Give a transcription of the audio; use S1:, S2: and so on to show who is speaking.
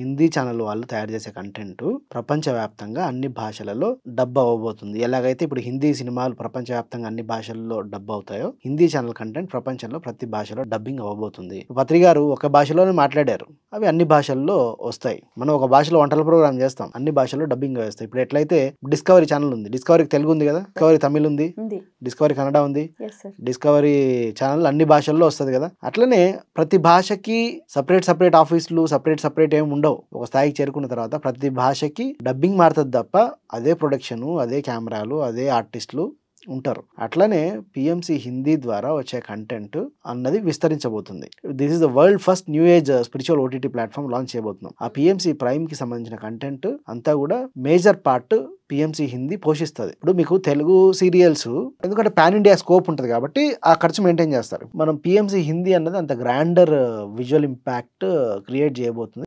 S1: Hindi channel వాళ్ళు తయారు చేసే కంటెంట్ ప్రపంచవ్యాప్తంగా అన్ని భాషలలో డబ్ అవ్వబోతుంది ఎలాగైతే ఇప్పుడు హిందీ సినిమాలు ప్రపంచవ్యాప్తంగా అన్ని భాషల్లో డబ్ అవుతాయో హిందీ ఛానల్ కంటెంట్ ప్రపంచంలో ప్రతి భాషలో డబ్బింగ్ అవ్వబోతుంది పత్రి గారు ఒక భాషలోనే మాట్లాడారు అవి అన్ని భాషల్లో వస్తాయి మనం ఒక భాషలో వంటల ప్రోగ్రామ్ చేస్తాం అన్ని భాషల్లో డబ్బింగ్ వేస్తాయి ఇప్పుడు ఎట్లయితే డిస్కవరీ ఛానల్ ఉంది డిస్కవరీ తెలుగు ఉంది కదా డిస్కవరీ తమిళ్ ఉంది డిస్కవరీ కన్నడ ఉంది డిస్కవరీ ఛానల్ అన్ని భాషల్లో వస్తుంది కదా అట్లనే ప్రతి భాషకి సపరేట్ సపరేట్ ఆఫీసులు సపరేట్ సపరేట్ ఏమి ఉండవు ఒక స్థాయికి చేరుకున్న తర్వాత ప్రతి భాషకి డబ్బింగ్ మారుతుంది తప్ప అదే ప్రొడక్షన్ అదే కెమెరాలు అదే ఆర్టిస్టులు ఉంటారు అట్లనే పిఎంసి హిందీ ద్వారా వచ్చే కంటెంట్ అన్నది విస్తరించబోతుంది this is the world first new age spiritual OTT platform launch చేయబోతున్నాం ఆ పిఎంసి ప్రైమ్కి సంబంధించిన కంటెంట్ అంతా కూడా మేజర్ పార్ట్ పిఎంసి హిందీ పోషిస్తుంది ఇప్పుడు మీకు తెలుగు సీరియల్స్ ఎందుకంటే పాన్ ఇండియా స్కోప్ ఉంటుంది కాబట్టి ఆ ఖర్చు మెయింటైన్ చేస్తారు మనం పిఎంసి హిందీ అన్నది అంత గ్రాండర్ విజువల్ ఇంపాక్ట్ క్రియేట్ చేయబోతుంది